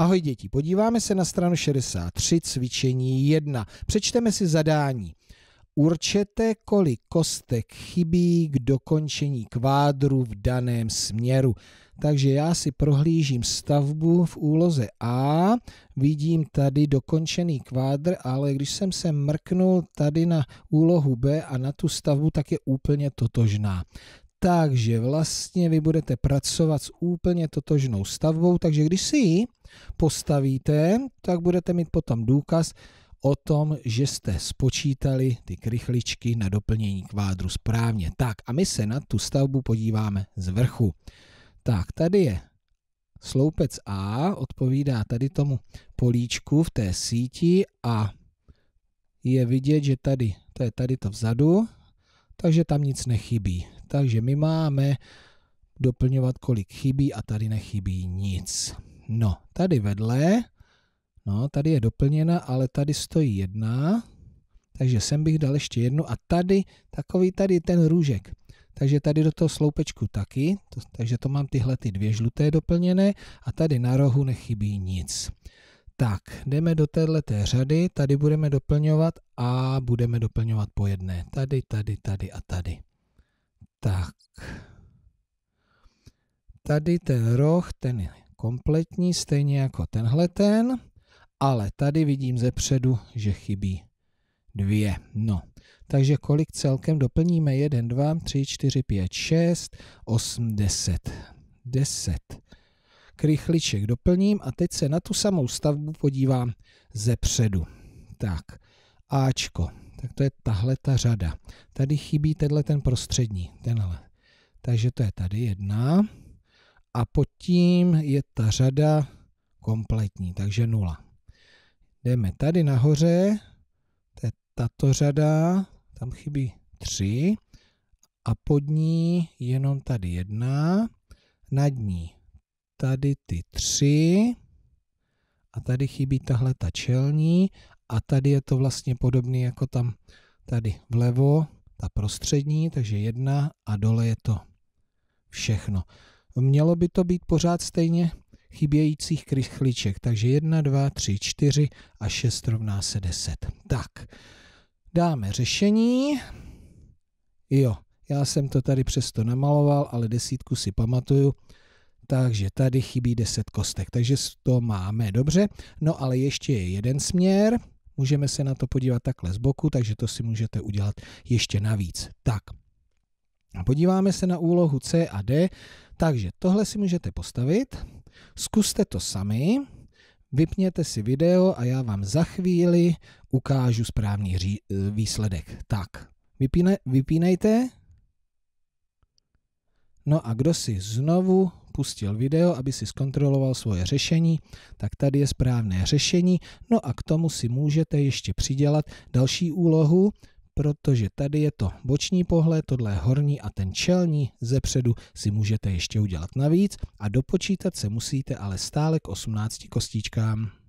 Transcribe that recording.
Ahoj děti, podíváme se na stranu 63, cvičení 1. Přečteme si zadání. Určete, kolik kostek chybí k dokončení kvádru v daném směru. Takže já si prohlížím stavbu v úloze A, vidím tady dokončený kvádr, ale když jsem se mrknul tady na úlohu B a na tu stavbu, tak je úplně totožná. Takže vlastně vy budete pracovat s úplně totožnou stavbou, takže když si ji postavíte, tak budete mít potom důkaz o tom, že jste spočítali ty krychličky na doplnění kvádru správně. Tak a my se na tu stavbu podíváme z vrchu. Tak tady je sloupec A, odpovídá tady tomu políčku v té síti a je vidět, že tady, to je tady to vzadu, takže tam nic nechybí takže my máme doplňovat, kolik chybí a tady nechybí nic. No, tady vedle, no, tady je doplněna, ale tady stojí jedna, takže sem bych dal ještě jednu a tady, takový tady ten růžek. Takže tady do toho sloupečku taky, to, takže to mám tyhle ty dvě žluté doplněné a tady na rohu nechybí nic. Tak, jdeme do téhleté řady, tady budeme doplňovat a budeme doplňovat po jedné. Tady, tady, tady a tady. Tak. Tady ten roh, ten je kompletní, stejně jako tenhle ten, ale tady vidím ze předu, že chybí dvě. No, takže kolik celkem doplníme? 1, 2, 3, 4, 5, 6, 8, 10. 10. Krychliček doplním a teď se na tu samou stavbu podívám ze předu. Tak, Ačko tak to je tahle ta řada. Tady chybí tenhle ten prostřední, tenhle. Takže to je tady jedna a pod tím je ta řada kompletní, takže nula. Jdeme tady nahoře, to je tato řada, tam chybí tři a pod ní jenom tady jedna, nad ní tady ty tři a tady chybí tahle ta čelní a tady je to vlastně podobný jako tam tady vlevo, ta prostřední, takže jedna a dole je to všechno. Mělo by to být pořád stejně chybějících krychliček, takže 1, 2, 3, 4 a 6 rovná se 10. Tak, dáme řešení. Jo, já jsem to tady přesto namaloval, ale desítku si pamatuju. Takže tady chybí 10 kostek, takže to máme dobře. No ale ještě je jeden směr, Můžeme se na to podívat takhle z boku, takže to si můžete udělat ještě navíc. Tak, podíváme se na úlohu C a D, takže tohle si můžete postavit, zkuste to sami, vypněte si video a já vám za chvíli ukážu správný eh, výsledek. Tak, vypíne, vypínejte. No a kdo si znovu pustil video, aby si zkontroloval svoje řešení, tak tady je správné řešení. No a k tomu si můžete ještě přidělat další úlohu, protože tady je to boční pohled, tohle je horní a ten čelní zepředu si můžete ještě udělat navíc a dopočítat se musíte ale stále k 18 kostičkám.